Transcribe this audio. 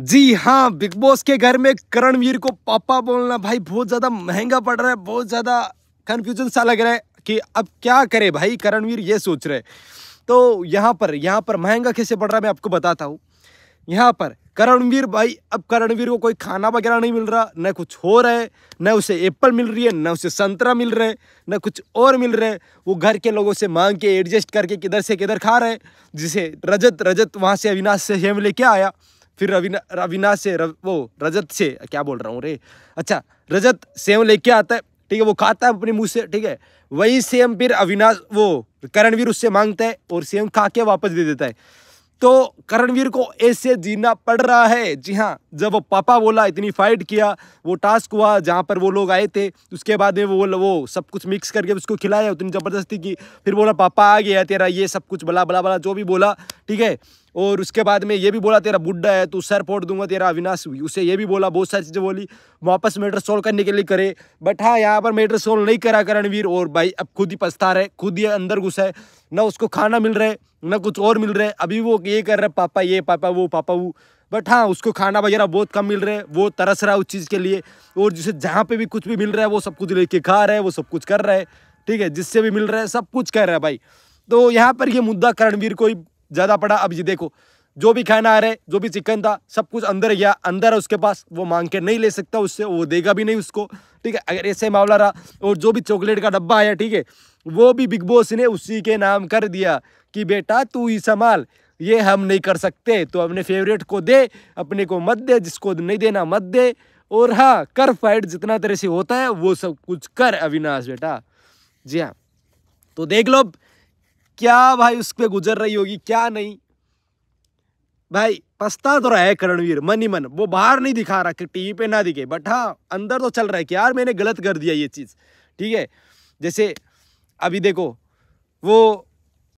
जी हाँ big boss के घर में करणवीर को पापा बोलना भाई बहुत ज़्यादा महंगा पड़ रहा है बहुत ज़्यादा कन्फ्यूजन सा लग रहा है कि अब क्या करे भाई करणवीर ये सोच रहे तो यहाँ पर यहाँ पर महंगा कैसे पड़ रहा है मैं आपको बताता हूँ यहाँ पर करणवीर भाई अब करणवीर को कोई खाना वगैरह नहीं मिल रहा न कुछ हो रहा है न उसे एप्पल मिल रही है न उसे संतरा मिल रहा है न कुछ और मिल रहा है वो घर के लोगों से मांग के एडजस्ट करके किधर से किधर खा रहे जिसे रजत रजत वहाँ से अविनाश से हेम लेके आया फिर रविना रविना से रव, वो रजत से क्या बोल रहा हूँ रे अच्छा रजत सेम लेके आता है ठीक है वो खाता है अपने मुंह से ठीक है वही सेम फिर अविनाश वो करणवीर उससे मांगता है और सेम खा के वापस दे देता है तो करणवीर को ऐसे जीना पड़ रहा है जी हाँ जब वो पापा बोला इतनी फाइट किया वो टास्क हुआ जहाँ पर वो लोग आए थे उसके बाद में वो वो सब कुछ मिक्स करके उसको खिलाया उतनी ज़बरदस्ती की फिर बोला पापा आ गया तेरा ये सब कुछ बला बला बला जो भी बोला ठीक है और उसके बाद में ये भी बोला तेरा बुड्ढा है तू सर फोड़ दूंगा तेरा अविनाश उसे ये भी बोला बहुत सारी चीज़ें बोली वापस मैटर सोल्व करने के लिए करे बट हाँ यहाँ पर मैटर सोल्व नहीं करा करणवीर और भाई अब खुद ही पछता रहे खुद ही अंदर घुसा है ना उसको खाना मिल रहा है ना कुछ और मिल रहा है अभी वो ये कर रहा है पापा ये पापा वो पापा वो बट हाँ उसको खाना वगैरह बहुत कम मिल रहा है वो तरस रहा है उस चीज़ के लिए और जिसे जहाँ पे भी कुछ भी मिल रहा है वो सब कुछ लेके खा रहा है वो सब कुछ कर रहा है ठीक है जिससे भी मिल रहा है सब कुछ कर रहा है भाई तो यहाँ पर ये मुद्दा करणवीर को ही ज़्यादा पड़ा अब ये देखो जो भी खाना आ रहा है जो भी चिकन था सब कुछ अंदर गया अंदर है उसके पास वो मांग के नहीं ले सकता उससे वो देगा भी नहीं उसको ठीक है अगर ऐसे मामला रहा और जो भी चॉकलेट का डब्बा आया ठीक है वो भी बिग बॉस ने उसी के नाम कर दिया कि बेटा तू ही संभाल ये हम नहीं कर सकते तो अपने फेवरेट को दे अपने को मत दे जिसको नहीं देना मत दे और हाँ कर फाइट जितना तरह से होता है वो सब कुछ कर अविनाश बेटा जी हाँ तो देख लो क्या भाई उस पर गुजर रही होगी क्या नहीं भाई पछता तो रहा है करणवीर मन ही मन वो बाहर नहीं दिखा रहा कि टीवी पे ना दिखे बट हाँ अंदर तो चल रहा है कि यार मैंने गलत कर दिया ये चीज़ ठीक है जैसे अभी देखो वो